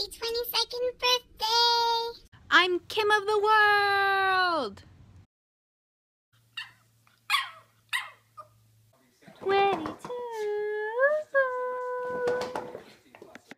happy 22nd birthday! I'm Kim of the World!